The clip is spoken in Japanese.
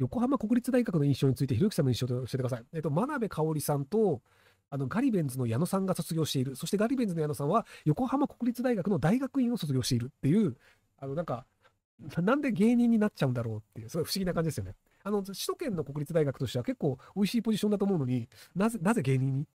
横浜国立大学の印象について、ひろゆきさんの印象と教えてください。えっと、真鍋かおりさんと、あの、ガリベンズの矢野さんが卒業している。そしてガリベンズの矢野さんは、横浜国立大学の大学院を卒業しているっていう、あの、なんか、なんで芸人になっちゃうんだろうっていう、すごい不思議な感じですよね。あの、首都圏の国立大学としては結構美味しいポジションだと思うのに、なぜ、なぜ芸人に